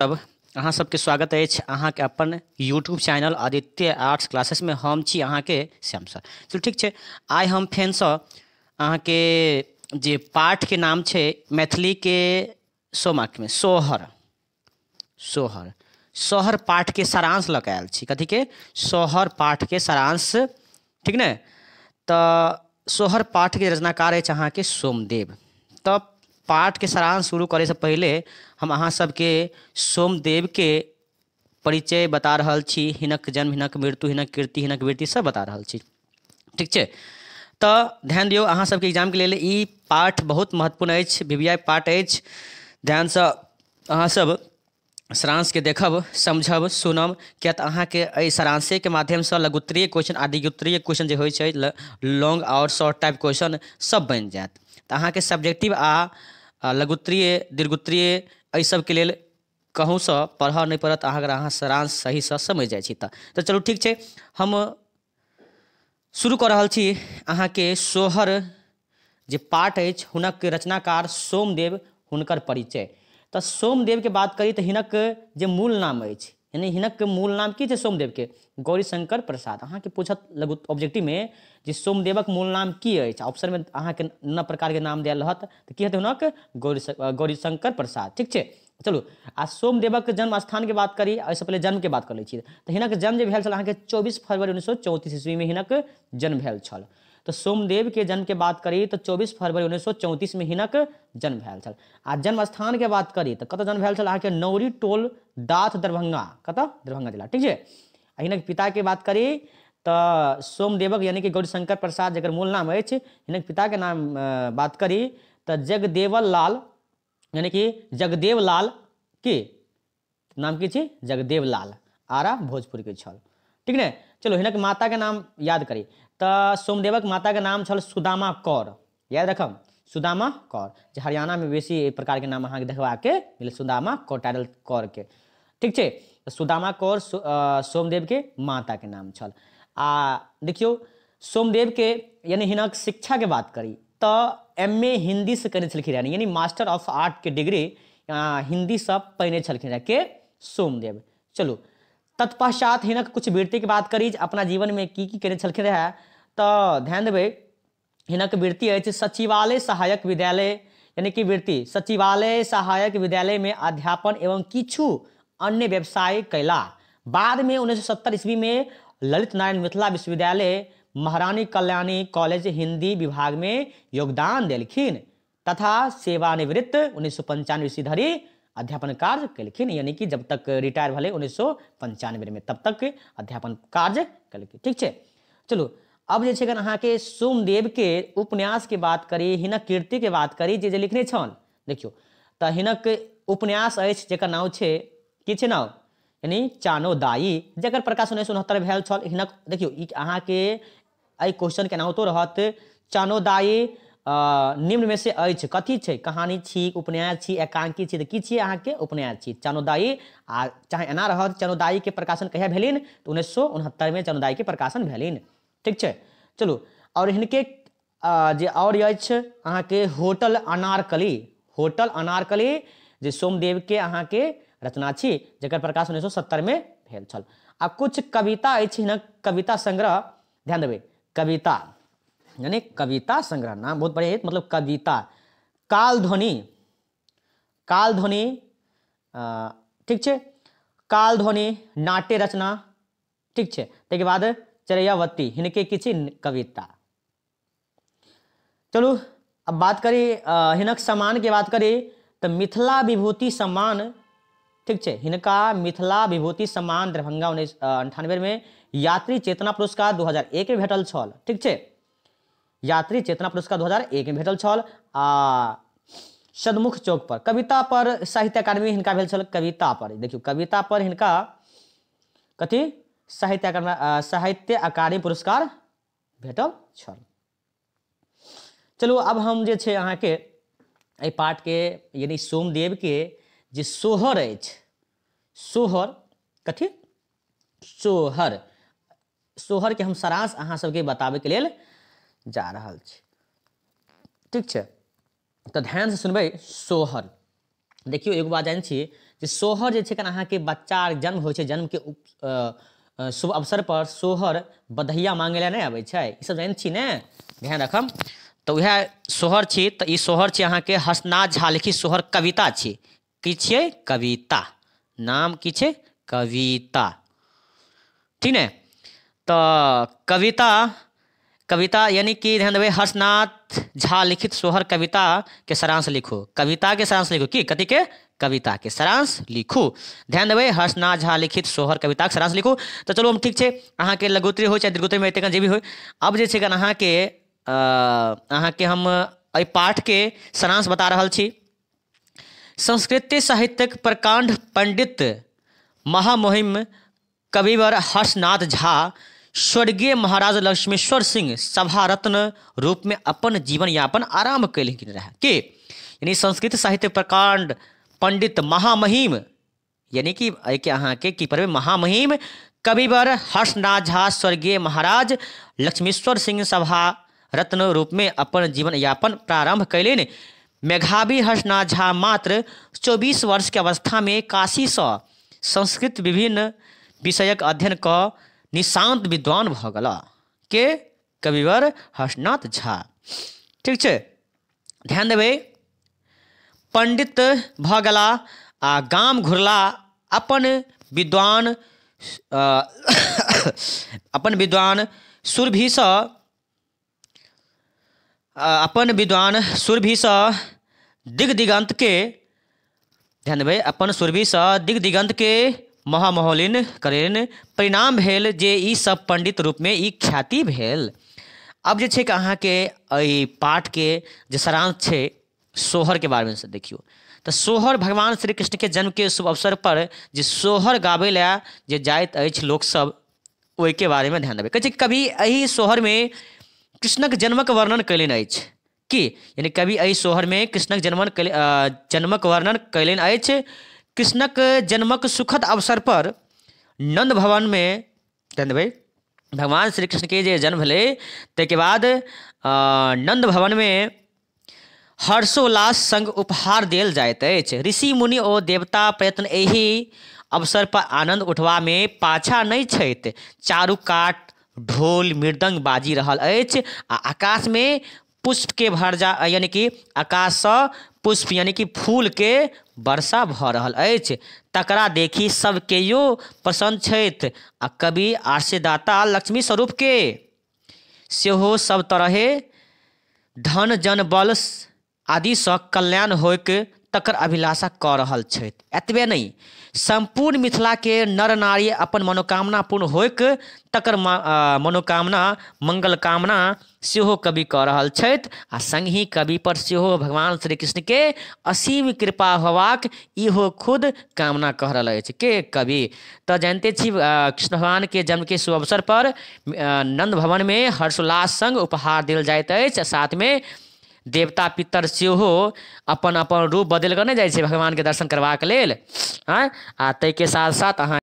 तब अहाँ सबके स्वागत अहाँ के अपन यूट्यूब चैनल आदित्य आर्ट्स में हम छी के श्याम सर तो ठीक है आइ हम अहाँ के जे के नाम के मैथिलीके में सोहर सोहर सोहर पाठ के सारांश लऽ कथी के सोहर पाठ के सारांश ठीक ने तो सोहर के रचनाकार अहाँ के सोमदेव तब पाठ के सारांश शुरू करे से पहले हम अहाँ सबके सोमदेव के परिचय बता रहा छी हिनक जन्म हिनक मृत्यु हिनक कीर्ति हिनक वृत्ति सब बता रहा छी ठीक है तो ध्यान दियो अहाँ सबके एग्जाम के लिए ई पाठ बहुत महत्वपूर्ण वी आई पाठ ध्यान से अहाँ सब के देखब समझब सुनब किया के सारांशे के माध्यम से लघुत्तरीय क्वेश्चन आदि उत्तरीय क्वेश्चन जो हो लॉन्ग और शॉर्ट टाइप क्वेश्चन सब जाए तो अहाँ के सब्जेक्टिव आ लघुत्तरीय दीर्घोत्तरीय एहि के लेल से पढ़ नहीं पड़त अगर अहाँ सारांश सरान सही से समझ जा तो चलो ठीक है हम शुरू रहा थी अहाँ के सोहर जो पाठ है हुनक रचनाकार सोमदेव हुनकर परिचय सोमदेव के बात करी तो हिनक जो मूल नाम है यानी हिनक के मूल नाम की थे सोमदेव के गौरी शंकर प्रसाद अहाँ के पूछत लघु ऑब्जेक्टिव में जो सोमदेवक मूल नाम की है ऑप्शन में अहाँ के न प्रकार के नाम दिया रहत तो की हेतु हुनक गौरी गौरी शंकर प्रसाद ठीक है चलू आ सोमदेवक जन्म स्थान के बात करी एहिसँ पहले जन्म के बात कर लीजिए तो हिनक जन्म जे भेल के चौबीस फरवरी उन्नीस सौ चौंतीस ईस्वी में हिनक जन्म भेल छल तो सोमदेव के जन्म के बात करी तो 24 फरवरी चौंतीस में हिनक जन्म भैल छ आ तो जन्म स्थान के बात करी तो कत जन्म भैल छल के नौरी टोल दाथ दरभंगा कत दरभंगा जिला ठीक है हिनक पिता के बात करी तो सोमदेवक यानी कि गौरीशंकर प्रसाद जर मूल नाम है हिनक के नाम बात करी तो जगदेवल लाल यानी कि जगदेव लाल के नाम की जगदेव लाल आरा भोजपुर के छल ठीक ने चलो हिनक माता के नाम याद करी तो सोमदेवक माता के नाम छल सुदामा कौर याद रखम सुदामा कौर जो हरियाणा में बेसी प्रकार के नाम अहाँ के देखबा के मिले सुदामा कौर टाइटल कौर के ठीक है सुदामा कौर सोमदेव के माता के नाम छल आ देखियो सोमदेव के यानी हिनक शिक्षा के बात करी तो एम ए हिंदी से करने छलखिन रहनी यानी मास्टर ऑफ आर्ट के डिग्री हिंदी से पहने छलखिन रह के सोमदेव चलू तत्पश्चात हिनक कुछ वृत्तिके बात करी अपना अपना में की की करने छलखे रहे तो ध्यान देवे हिनक वृत्ति है सचिवालय सहायक विद्यालय यानी कि वृत्ति सचिवालय सहायक विद्यालय में अध्यापन एवं किछु अन्य व्यवसाय कैला बाद में उन्नीस सौ सत्तर ईस्वी में ललित नारायण मिथिला विश्वविद्यालय महारानी कल्याणी कॉलेज हिंदी विभाग में योगदान दिलखिन तथा सेवानिवृत्त उन्नीस सौ पंचानवे ईस्वी धरी अध्यापन कार्य कलखिन यानी कि जब तक रिटायर भले उन्नीस सौ पंचानवे में तब तक अध्यापन कार्य कलखिन ठीक है चलू अब जो छै अहाँ के सोमदेव के उपन्यास के बात करी हिनक कीर्ति के बात करी जे लिखने छन देखियो त हिनक उपन्यास अछि नाम छे की छै नाम यानी चानोदाई जर प्रकाश उन्नीस सौ उनहत्तर भेल छल हिनक देखियौ ई अहाँके एहि क्वेश्चनके नाम तो रहत चानोदाई निम्न में से कथी छे कहानी छी उपन्यास छी एकांकी छी तो की अहाँ के उपन्यास छी चनोदाई आ चाहे एना रह चनोदाई के प्रकाशन कहिया भेलिन सौ उनहत्तर में चनोदाई के प्रकाशन भेलिन ठीक है चलू और हिनके जे आओर अहाँ के होटल अनारकली होटल अनारकली जे अहाँ के रचना छी जकर उन्नीस सौ सत्तर में भेल छल आ कुछ कविता अच्छी हिनक कविता संग्रह ध्यान देवे कविता यानी कविता संग्रह नाम बहुत बढ़िया मतलब कविता काल ध्वनि काल ध्वनि ठीक छे काल ध्वनि नाट्य रचना ठीक है ताहिके बाद चरैयावती हिनके किसी कविता चलू अब बात करी हिनक सम्मान के बात करी तो मिथिला विभूति सम्मान ठीक छे हिनका मिथिला विभूति सम्मान दरभंगा उन्नीस अंठानवे में यात्री चेतना पुरस्कार 2001 में भेटल छल ठीक है यात्री चेतना पुरस्कार 2001 में भेटल छल आ सदमुख चौक पर कविता पर साहित्य अकादमी हिनका भेल छल कविता पर देखियो कविता पर हिनका कथी साहित्य साहित्य अकादमी पुरस्कार भेटल छल चलू अब हम जे छै अहाँके एहि पाठके यानी सोमदेवके जे सोहर अछि सोहर कथी सोहर सोहरके हम सारांश अहाँ सबके बताबैके लेल जा रहा है ठीक तो ध्यान से सुनबे सोहर देखियो एगो बात जान जे सोहर जे छै कने के बच्चा जन्म होइ छै के शुभ पर सोहर बधैया मांगे लए नहि आबै छै ईसभ छी ने ध्यान रखम तो वह सोहर छी तऽ ई सोहर छी के हसनाथ झा लिखी सोहर कविता छी की कविता नाम की छै कविता ठीक ने तो कविता कविता यानी कि ध्यान देवे हर्षनाथ झा लिखित सोहर कविता के सारांश लिखो कविता के सारांश लिखो की कति के कविता के सारांश लिखू ध्यान देवे हर्षनाथ झा लिखित सोहर कविता के सारांश लिखू तो चलो हम ठीक है अहाँ के लघुत्री हो चाहे दीर्घोत्री में जे भी हो अब जे अहाँ के अहाँ के हम अ पाठ के सारांश बता रहा छी संस्कृति साहित्यक प्रकांड पंडित महामोहिम कविवर हर्षनाथ झा स्वर्गीय महाराज लक्ष्मेश्वर सिंह सभा रत्न रूप में अपन जीवन यापन आराम कैलखिन के यानी संस्कृत साहित्य प्रकांड पंडित महामहिम यानी कि के अहाँ के कीपर पर महामहिम कविवर हर्षनाथ झा स्वर्गीय महाराज लक्ष्मेश्वर सिंह सभा रत्न रूप में अपन जीवन यापन प्रारंभ कैलन मेघावी हर्षनाथ झा मात्र 24 वर्ष के अवस्था में काशी से संस्कृत विभिन्न विषयक अध्ययन कर निशांत विद्वान भ गल के कविवर हसनाथ झा ठीक छै ध्यान देवे पंडित भ गेला आ गाम घुरला अपन विद्वान आ, अपन विद्वान सुरभिसँ अपन विद्वान दिग्दिगंत के ध्यान देवे अपन दिग्दिगंत के महामहोलिन करेन परिणाम भेल जे ई सब पंडित रूप में ई ख्याति भेल अब जे छे अहाँ के ई पाठ के जे सारांश है सोहर के बारे में से देखियो तो सोहर भगवान श्री कृष्ण के जन्म के शुभ अवसर पर जे सोहर गाबे ला जे जाइत अछि लोक सब ओहि के बारे में ध्यान देवे कहै छै कभी एहि सोहर में कृष्णक जन्मक वर्णन कयलनि अछि कि यानी कभी एहि सोहर में कृष्णक जन्मन जन्मक वर्णन कयलनि अछि कृष्णक जन्मक सुखद अवसर पर नंद भवन में चंद भाई भगवान श्री कृष्ण के जन्म भले तक बाद नंद भवन में हर्षोल्लास संग उपहार दिल जात ऋषि मुनि और देवता प्रयत्न यही अवसर पर आनंद उठवा में पाछा नहीं चारू काट ढोल मृदंग बाजी रहल अछि आ के भर जा यानी कि से पुष्प यानि कि फूल के वर्षा भ रहल देखी तकरा देखि सबके यो प्रसन्न आ कवि आशीदाता लक्ष्मी स्वरूप के सेहो सब तरह धन जन बल आदि से कल्याण होइक तकर अभिलाषा कऽ रहल छथि एतबे नहि मिथिला के नर नारी अपन मनोकामना पूर्ण होइक तकर मनोकामना मंगल कामना सेहो कवि कऽ रहल छथि आ कवि पर सेहो भगवान श्री कृष्ण के असीम कृपा होबाक इहो खुद कामना कह रहल अछि के कवि त जानते छी कृष्ण जन्म के शुभ अवसर पर नंद भवन में हर्षोल्लास संग उपहार देल जाइत अछि में देवता पितर से अपन अपन रूप बदल कर नहीं जाए भगवान के दर्शन के लिए आँय आ के साथ साथ